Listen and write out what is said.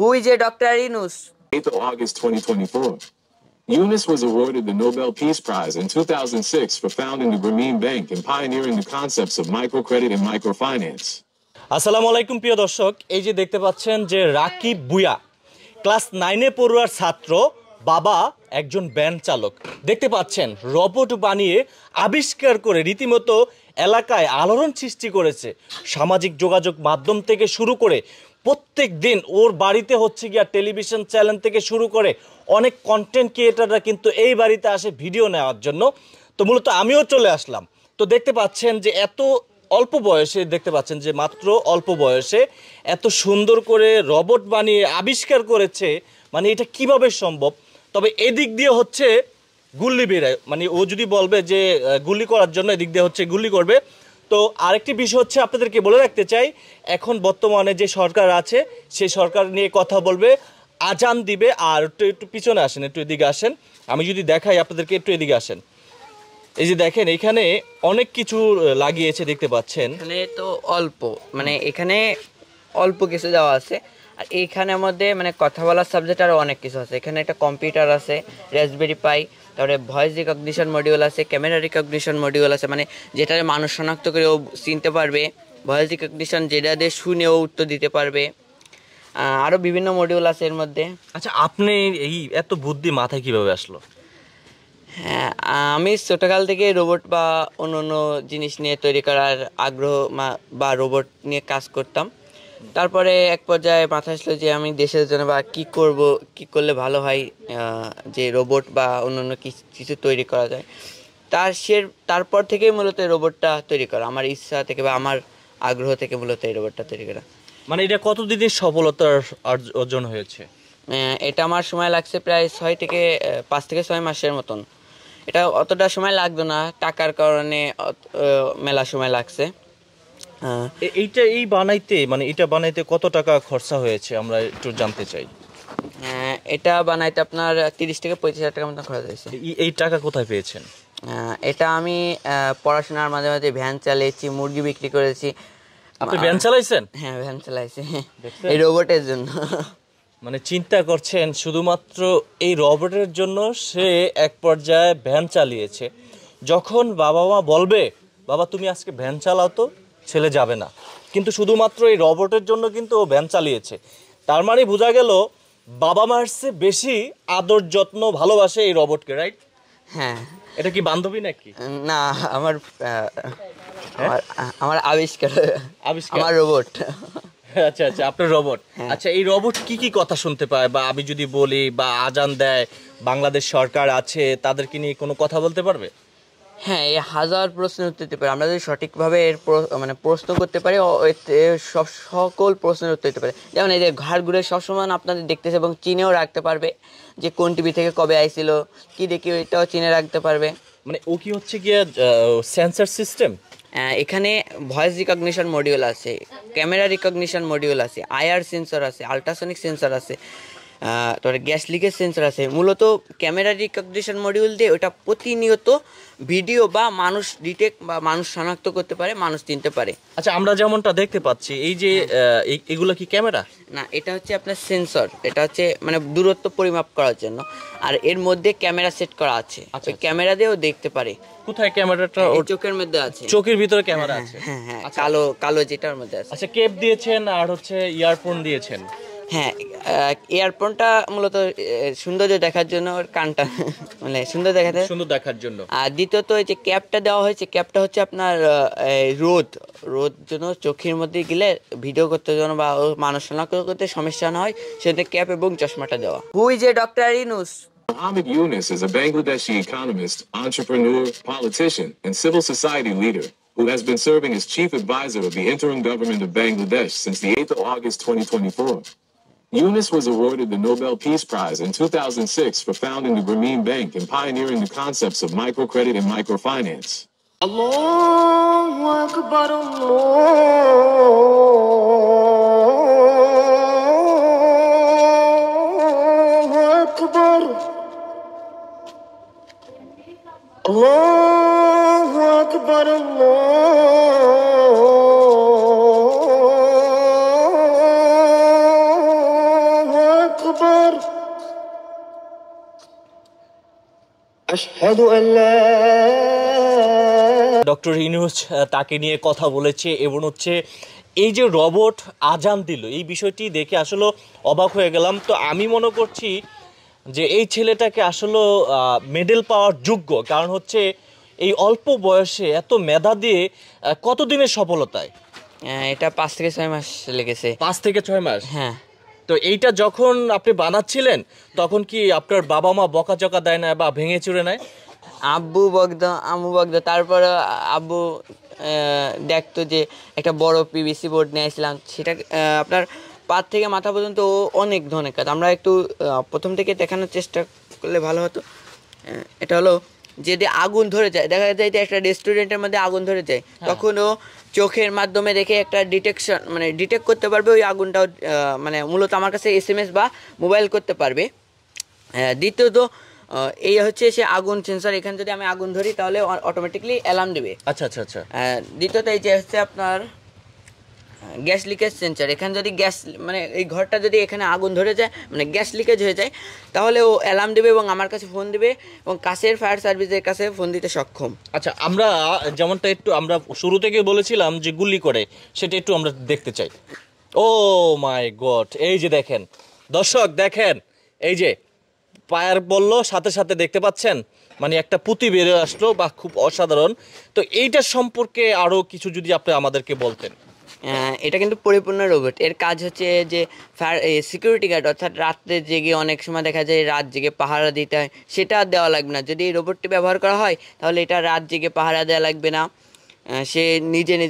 Who is your Dr. Yunus? 8th of August 2024. Eunice was awarded the Nobel Peace Prize in 2006 for founding the Grameen Bank and pioneering the concepts of microcredit and microfinance. আসসালামু আলাইকুম প্রিয় দর্শক এই যে দেখতে পাচ্ছেন যে রাকিব বুয়া ক্লাস নাইনে পড়ুয়ার ছাত্র বাবা একজন ব্যান চালক দেখতে পাচ্ছেন রবট বানিয়ে আবিষ্কার করে রীতিমতো এলাকায় আলোড়ন সৃষ্টি করেছে সামাজিক যোগাযোগ মাধ্যম থেকে শুরু করে প্রত্যেক দিন ওর বাড়িতে হচ্ছে গিয়া টেলিভিশন চ্যানেল থেকে শুরু করে অনেক কন্টেন্ট ক্রিয়েটাররা কিন্তু এই বাড়িতে আসে ভিডিও নেওয়ার জন্য তো মূলত আমিও চলে আসলাম তো দেখতে পাচ্ছেন যে এত অল্প বয়সে দেখতে পাচ্ছেন যে মাত্র অল্প বয়সে এত সুন্দর করে রবট বানিয়ে আবিষ্কার করেছে মানে এটা কিভাবে সম্ভব তবে এদিক দিয়ে হচ্ছে গুল্লি বেড়ায় মানে ও যদি বলবে যে গুলি করার জন্য এদিক দিয়ে হচ্ছে গুলি করবে তো আরেকটি বিষয় হচ্ছে আপনাদেরকে বলে রাখতে চাই এখন বর্তমানে যে সরকার আছে সেই সরকার নিয়ে কথা বলবে আজান দিবে আর একটু একটু পিছনে আসেন একটু এদিকে আসেন আমি যদি দেখাই আপনাদেরকে একটু এদিকে আসেন এই যে দেখেন এখানে অনেক কিছু লাগিয়েছে দেখতে পাচ্ছেন এখানে তো অল্প মানে এখানে অল্প কিছু দেওয়া আছে আর এইখানের মধ্যে মানে কথা বলার সাবজেক্ট আরও অনেক কিছু আছে এখানে একটা কম্পিউটার আছে রেসবেরি পাই তারপরে ভয়েস রিকগনিশন মডিউল আছে ক্যামেরা রিকগনিশন মডিউল আছে মানে যেটা মানুষ শনাক্ত করে ও চিনতে পারবে ভয়েস রিকগনিশন যেটা দিয়ে শুনেও উত্তর দিতে পারবে আরও বিভিন্ন মডিউল আছে এর মধ্যে আচ্ছা আপনি এই এত বুদ্ধি মাথায় কিভাবে আসলো হ্যাঁ আমি ছোটোকাল থেকে রোবট বা অন্য অন্য জিনিস নিয়ে তৈরি করার আগ্রহ বা রোবট নিয়ে কাজ করতাম তারপরে এক পর্যায়ে মাথা আসলো যে আমি দেশের জন্য বা কী করব কী করলে ভালো হয় যে রোবট বা অন্যান্য কিছু তৈরি করা যায় তার সে তারপর থেকেই মূলত রোবটটা তৈরি করা আমার ইচ্ছা থেকে বা আমার আগ্রহ থেকে মূলত এই রোবটটা তৈরি করা মানে এটা কতদিনের সফলতার অর্জন হয়েছে এটা আমার সময় লাগছে প্রায় ছয় থেকে পাঁচ থেকে ছয় মাসের মতন এটা অতটা সময় লাগতো না টাকার কারণে মেলা সময় লাগছে এইটা এই বানাইতে মানে এটা বানাইতে কত টাকা খরচা হয়েছে আমরা একটু জানতে চাই হ্যাঁ, এটা বানাইতে আপনার তিরিশ থেকে পঁয়ত্রিশ হাজার টাকার মতো খরচ হয়েছে এই টাকা কোথায় পেয়েছেন হ্যাঁ, এটা আমি পড়াশোনার মাঝে মাঝে ভ্যান চালিয়েছি মুরগি বিক্রি করেছি আপনি ভ্যান চালাইছেন হ্যাঁ ভ্যান চালাইছি এই রোবটের জন্য মানে চিন্তা করছেন শুধুমাত্র এই রবটের জন্য সে এক পর্যায়ে ভ্যান চালিয়েছে যখন বাবা মা বলবে বাবা তুমি আজকে ভ্যান চালাও তো ছেলে যাবে না কিন্তু শুধুমাত্র এই রবটের জন্য কিন্তু ও ব্যান চালিয়েছে তার মানে বোঝা গেল বাবা মার চেয়ে বেশি আদর যত্ন ভালোবাসে এই রবটকে রাইট হ্যাঁ এটা কি বান্ধবী নাকি না হ্যাঁ? আমার আমার আবিষ্কার আবিষ্কার আমার রোবট আচ্ছা আচ্ছা আপনার রোবট হ্যাঁ। আচ্ছা এই রোবট কি কি কথা শুনতে পায় বা আমি যদি বলি বা আজান দেয় বাংলাদেশ সরকার আছে তাদেরকে নিয়ে কোনো কথা বলতে পারবে হ্যাঁ এ হাজার প্রশ্নের উত্তর দিতে পারে আমরা যদি সঠিকভাবে এর মানে প্রশ্ন করতে পারি সব সকল প্রশ্নের উত্তর দিতে পারে যেমন এই যে ঘুরে সবসময় আপনাদের দেখতেছে এবং চিনেও রাখতে পারবে যে কোন টিভি থেকে কবে আইছিল কি দেখি ওইটাও চিনে রাখতে পারবে মানে ও কি হচ্ছে কি সেন্সার সিস্টেম এখানে ভয়েস রিকগনিশন মডিউল আছে ক্যামেরা রিকগনিশন মডিউল আছে আয়ার সেন্সর আছে আল্ট্রাসনিক সেন্সর আছে তোর গ্যাস লিকেজ সেন্সর আছে মূলত ক্যামেরা রিকগনিশন মডিউল দিয়ে ওটা প্রতিনিয়ত ভিডিও বা মানুষ ডিটেক্ট বা মানুষ শনাক্ত করতে পারে মানুষ চিনতে পারে আচ্ছা আমরা যেমনটা দেখতে পাচ্ছি এই যে এগুলো কি ক্যামেরা না এটা হচ্ছে আপনার সেন্সর এটা হচ্ছে মানে দূরত্ব পরিমাপ করার জন্য আর এর মধ্যে ক্যামেরা সেট করা আছে আচ্ছা, ওই আচ্ছা। ক্যামেরা দিয়েও দেখতে পারে কোথায় ক্যামেরাটা হ্যাঁ, চোখের মধ্যে আছে চোখের ভিতরে ক্যামেরা হ্যাঁ, আছে হ্যাঁ হ্যাঁ আচ্ছা। কালো কালো যেটার মধ্যে আছে আচ্ছা কেপ দিয়েছেন আর হচ্ছে ইয়ারফোন দিয়েছেন হ্যাঁ ইয়ারফোনটা মূলত সৌন্দর্য দেখার জন্য ওর কানটা মানে সুন্দর দেখাতে সুন্দর দেখার জন্য আর দ্বিতীয়ত এই যে ক্যাপটা দেওয়া হয়েছে ক্যাপটা হচ্ছে আপনার রোদ রোদ জন্য চোখের মধ্যে গেলে ভিডিও করতে জন্য বা মানুষ শনাক্ত করতে সমস্যা না হয় সেটা ক্যাপ এবং চশমাটা দেওয়া হুই যে doctor Yunus Muhammad Yunus is a Bangladeshi economist, entrepreneur, politician, and civil society leader who has been serving as chief advisor of the interim government of Bangladesh since the 8th of August 2024. Eunice was awarded the Nobel Peace Prize in 2006 for founding the Grameen Bank and pioneering the concepts of microcredit and microfinance. Doctor Yunus তাকে নিয়ে কথা বলেছে এবং হচ্ছে এই যে robot আজান দিল এই বিষয়টি দেখে আসলে অবাক হয়ে গেলাম তো আমি মনে করছি যে এই ছেলেটাকে আসলে মেডেল পাওয়ার যোগ্য কারণ হচ্ছে এই অল্প বয়সে এত মেধা দিয়ে কতদিনের সফলতায় হ্যাঁ, এটা পাঁচ থেকে ছয় মাস লেগেছে পাঁচ থেকে ছয় মাস হ্যাঁ তো এইটা যখন আপনি বানাচ্ছিলেন তখন কি আপনার বাবা মা বকাচকা দেয় না বা ভেঙে চুরে নেয় আব্বু বকদ আম্মু বকদ তারপর আব্বু দেখতো যে একটা বড় পিবিসি বোর্ড নিয়ে আসলাম সেটা আপনার পাত থেকে মাথা পর্যন্ত ও অনেক ধনের কাজ আমরা একটু প্রথম থেকে দেখানোর চেষ্টা করলে ভালো হতো এটা হলো যদি আগুন ধরে যায় দেখা যায় যে একটা রেস্টুরেন্টের মধ্যে আগুন ধরে যায় হ্যাঁ। তখনও চোখের মাধ্যমে দেখে একটা ডিটেকশন মানে ডিটেক্ট করতে পারবে ওই আগুনটাও মানে মূলত আমার কাছে এস বা মোবাইল করতে পারবে দ্বিতীয়ত এই হচ্ছে সে আগুন সেন্সার এখানে যদি আমি আগুন ধরি তাহলে অটোমেটিকলি অ্যালার্ম দেবে আচ্ছা আচ্ছা আচ্ছা দ্বিতীয়ত এই যে হচ্ছে আপনার গ্যাস লিকেজ সেন্সার এখানে যদি গ্যাস মানে এই ঘরটা যদি এখানে আগুন ধরে যায় মানে গ্যাস লিকেজ হয়ে যায় তাহলে ও অ্যালার্ম দেবে এবং আমার কাছে ফোন দেবে এবং কাছের ফায়ার সার্ভিসের কাছে ফোন দিতে সক্ষম আচ্ছা আমরা যেমনটা একটু আমরা শুরু থেকে বলেছিলাম যে গুলি করে সেটা একটু আমরা দেখতে চাই ও মাই গড এই যে দেখেন দর্শক দেখেন এই যে পায়ার বললো সাথে সাথে দেখতে পাচ্ছেন মানে একটা পুঁতি বেরিয়ে আসলো বা খুব অসাধারণ তো এইটার সম্পর্কে আরও কিছু যদি আপনি আমাদেরকে বলতেন এটা কিন্তু পরিপূর্ণ রোবট এর কাজ হচ্ছে যে সিকিউরিটি গার্ড অর্থাৎ রাত্রে জেগে অনেক সময় দেখা যায় রাত জেগে পাহারা দিতে হয় সেটা দেওয়া লাগবে না যদি এই রোবটটি ব্যবহার করা হয় তাহলে এটা রাত জেগে পাহারা দেওয়া লাগবে না সে নিজে নিজে